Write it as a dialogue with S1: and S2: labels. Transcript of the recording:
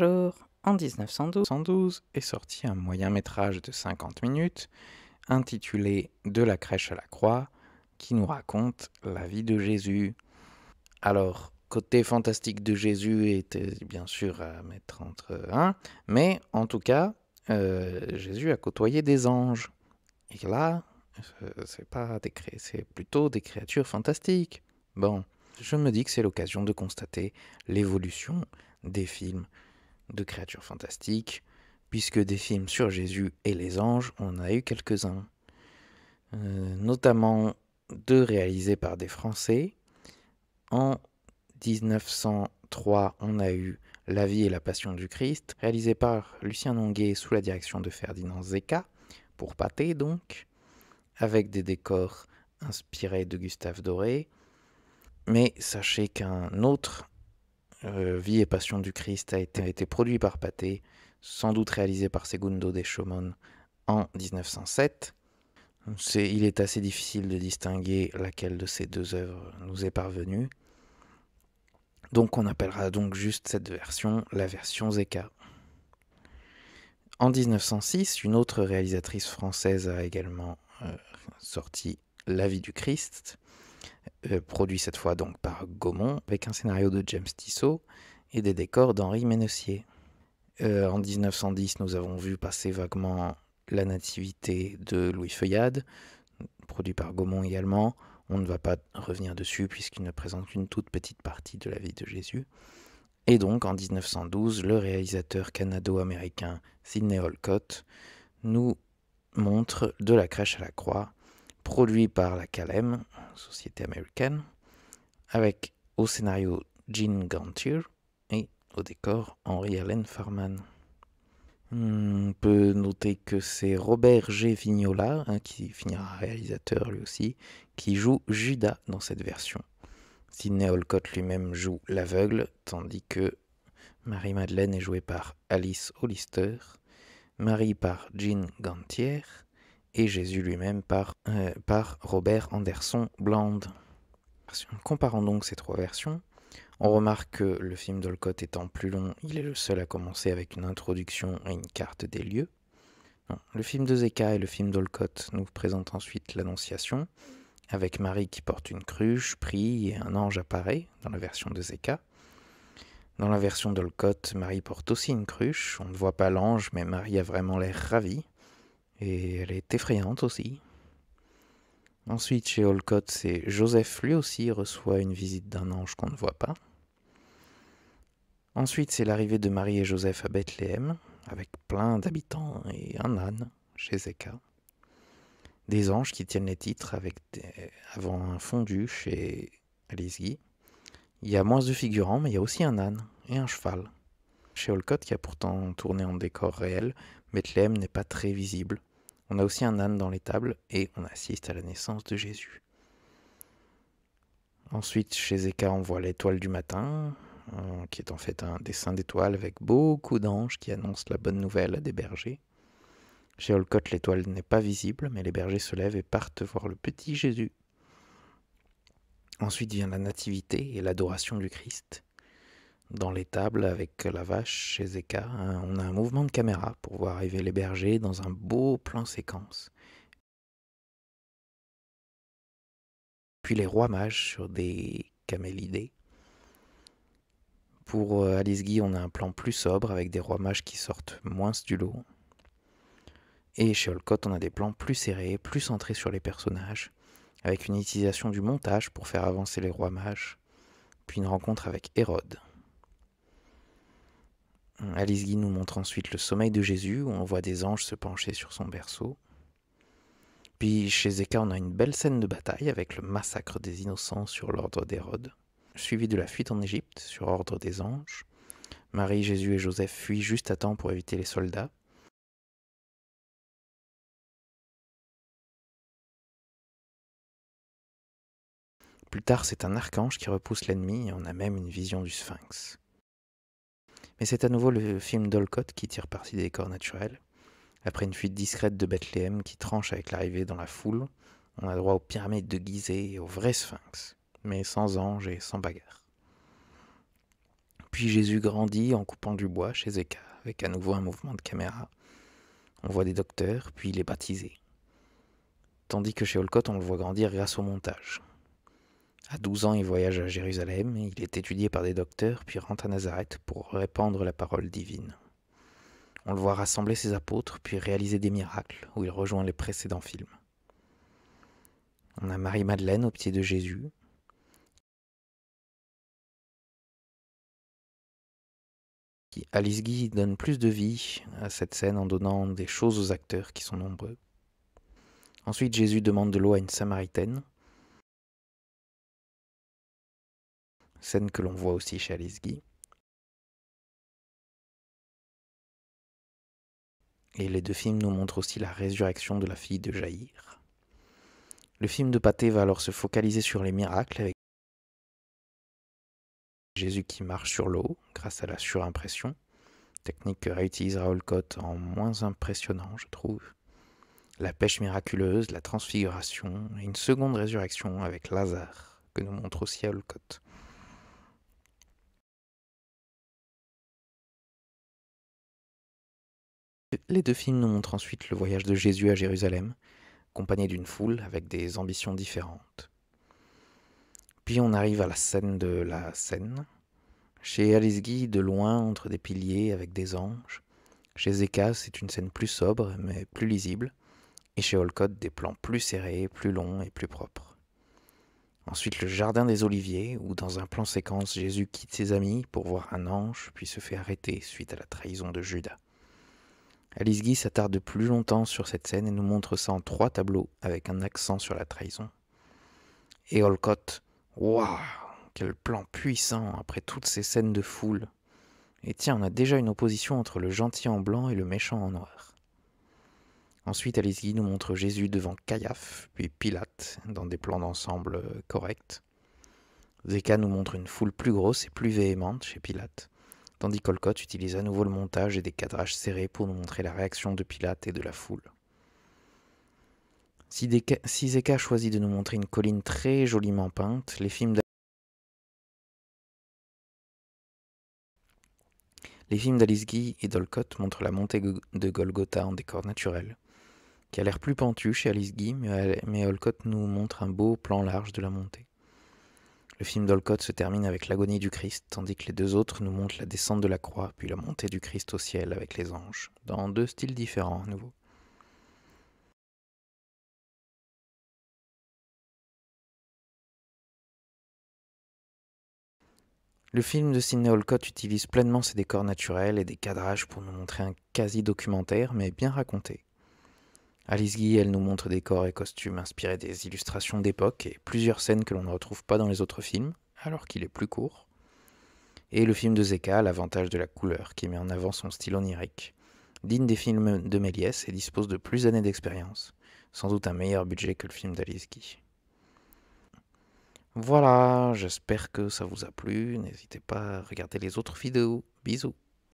S1: En 1912 est sorti un moyen métrage de 50 minutes intitulé De la crèche à la croix qui nous raconte la vie de Jésus. Alors, côté fantastique de Jésus était euh, bien sûr à mettre entre un, mais en tout cas, euh, Jésus a côtoyé des anges. Et là, euh, c'est pas des c'est plutôt des créatures fantastiques. Bon, je me dis que c'est l'occasion de constater l'évolution des films de créatures fantastiques, puisque des films sur Jésus et les anges, on a eu quelques-uns, euh, notamment deux réalisés par des Français. En 1903, on a eu La vie et la passion du Christ, réalisé par Lucien Longuet sous la direction de Ferdinand Zecca, pour Pâté donc, avec des décors inspirés de Gustave Doré. Mais sachez qu'un autre euh, vie et Passion du Christ a été, produit par Pathé, sans doute réalisé par Segundo de Chaumont en 1907. il est assez difficile de distinguer laquelle de ces deux œuvres nous est parvenue. Donc on appellera donc juste cette version la version Zeka. En 1906, une autre réalisatrice française a également euh, sorti La vie du Christ, euh, produit cette fois donc par Gaumont, avec un scénario de James Tissot et des décors d'Henri Ménessier. Euh, en 1910, nous avons vu passer vaguement La Nativité de Louis Feuillade, produit par Gaumont également. On ne va pas revenir dessus puisqu'il ne présente qu'une toute petite partie de la vie de Jésus. Et donc en 1912, le réalisateur canado-américain Sidney Olcott nous montre De la crèche à la croix, produit par la Calem, société américaine, avec au scénario Jean Gantier et au décor Henri Allen Farman. On peut noter que c'est Robert G. Vignola, hein, qui finira réalisateur lui aussi, qui joue Judas dans cette version. Sidney Olcott lui-même joue l'aveugle, tandis que Marie-Madeleine est jouée par Alice Hollister, Marie par Jean Gantier, et Jésus lui-même par, euh, par Robert Anderson Bland. Comparant donc ces trois versions, on remarque que le film d'Olcott étant plus long, il est le seul à commencer avec une introduction et une carte des lieux. Le film de Zeka et le film d'Olcott nous présentent ensuite l'Annonciation, avec Marie qui porte une cruche, prie et un ange apparaît dans la version de Zeka. Dans la version d'Olcott, Marie porte aussi une cruche, on ne voit pas l'ange, mais Marie a vraiment l'air ravie. Et elle est effrayante aussi. Ensuite, chez Holcott, c'est Joseph lui aussi reçoit une visite d'un ange qu'on ne voit pas. Ensuite, c'est l'arrivée de Marie et Joseph à Bethléem, avec plein d'habitants et un âne chez Zeka. Des anges qui tiennent les titres avec avant un fondu chez Alice Il y a moins de figurants, mais il y a aussi un âne et un cheval. Chez Holcott, qui a pourtant tourné en décor réel, Bethléem n'est pas très visible. On a aussi un âne dans l'étable et on assiste à la naissance de Jésus. Ensuite, chez Zéka, on voit l'étoile du matin, euh, qui est en fait un dessin d'étoile avec beaucoup d'anges qui annoncent la bonne nouvelle à des bergers. Chez Holcott, l'étoile n'est pas visible, mais les bergers se lèvent et partent voir le petit Jésus. Ensuite vient la nativité et l'adoration du Christ dans l'étable avec la vache chez Zeka. Hein. On a un mouvement de caméra pour voir arriver les bergers dans un beau plan séquence. Puis les rois mages sur des camélidés. Pour euh, Alice Guy, on a un plan plus sobre avec des rois mages qui sortent moins du lot. Et chez Olcott, on a des plans plus serrés, plus centrés sur les personnages, avec une utilisation du montage pour faire avancer les rois mages, puis une rencontre avec Hérode. Alice Guy nous montre ensuite le sommeil de Jésus, où on voit des anges se pencher sur son berceau. Puis chez Zeka, on a une belle scène de bataille avec le massacre des innocents sur l'ordre d'Hérode, suivi de la fuite en Égypte sur ordre des anges. Marie, Jésus et Joseph fuient juste à temps pour éviter les soldats. Plus tard, c'est un archange qui repousse l'ennemi et on a même une vision du sphinx. Et c'est à nouveau le film d'Holcott qui tire parti des décors naturels. Après une fuite discrète de Bethléem qui tranche avec l'arrivée dans la foule, on a droit aux pyramides de Gizeh et aux vrais sphinx, mais sans anges et sans bagarre. Puis Jésus grandit en coupant du bois chez Zéka, avec à nouveau un mouvement de caméra. On voit des docteurs, puis il est baptisé. Tandis que chez Olcott, on le voit grandir grâce au montage. À 12 ans, il voyage à Jérusalem, il est étudié par des docteurs, puis rentre à Nazareth pour répandre la parole divine. On le voit rassembler ses apôtres, puis réaliser des miracles, où il rejoint les précédents films. On a Marie-Madeleine au pied de Jésus, Alice Guy donne plus de vie à cette scène en donnant des choses aux acteurs qui sont nombreux. Ensuite, Jésus demande de l'eau à une Samaritaine, scène que l'on voit aussi chez Alice Guy. Et les deux films nous montrent aussi la résurrection de la fille de Jaïr. Le film de Pathé va alors se focaliser sur les miracles avec Jésus qui marche sur l'eau grâce à la surimpression, technique que réutilisera Olcott en moins impressionnant, je trouve. La pêche miraculeuse, la transfiguration et une seconde résurrection avec Lazare que nous montre aussi Raoul Les deux films nous montrent ensuite le voyage de Jésus à Jérusalem, accompagné d'une foule avec des ambitions différentes. Puis on arrive à la scène de la scène. Chez Alice Guy, de loin, entre des piliers avec des anges. Chez Zeka, c'est une scène plus sobre, mais plus lisible. Et chez Holcott, des plans plus serrés, plus longs et plus propres. Ensuite, le jardin des Oliviers, où dans un plan séquence, Jésus quitte ses amis pour voir un ange, puis se fait arrêter suite à la trahison de Judas. Alice Guy s'attarde plus longtemps sur cette scène et nous montre ça en trois tableaux avec un accent sur la trahison. Et Olcott, waouh, quel plan puissant après toutes ces scènes de foule. Et tiens, on a déjà une opposition entre le gentil en blanc et le méchant en noir. Ensuite, Alice Guy nous montre Jésus devant Kayaf, puis Pilate, dans des plans d'ensemble euh, corrects. Zeka nous montre une foule plus grosse et plus véhémente chez Pilate tandis qu'Olcott utilise à nouveau le montage et des cadrages serrés pour nous montrer la réaction de Pilate et de la foule. Si, Zeka choisit de nous montrer une colline très joliment peinte, les films d'Alice Guy et d'Olcott montrent la montée de Golgotha en décor naturel, qui a l'air plus pentue chez Alice Guy, mais Olcott nous montre un beau plan large de la montée. Le film d'Holcott se termine avec l'agonie du Christ, tandis que les deux autres nous montrent la descente de la croix, puis la montée du Christ au ciel avec les anges, dans deux styles différents à nouveau. Le film de Sidney Olcott utilise pleinement ses décors naturels et des cadrages pour nous montrer un quasi-documentaire, mais bien raconté. Alice Guy, elle nous montre des corps et costumes inspirés des illustrations d'époque et plusieurs scènes que l'on ne retrouve pas dans les autres films, alors qu'il est plus court. Et le film de Zeka a l'avantage de la couleur, qui met en avant son style onirique, digne des films de Méliès et dispose de plus d'années d'expérience, sans doute un meilleur budget que le film d'Alice Guy. Voilà, j'espère que ça vous a plu, n'hésitez pas à regarder les autres vidéos, bisous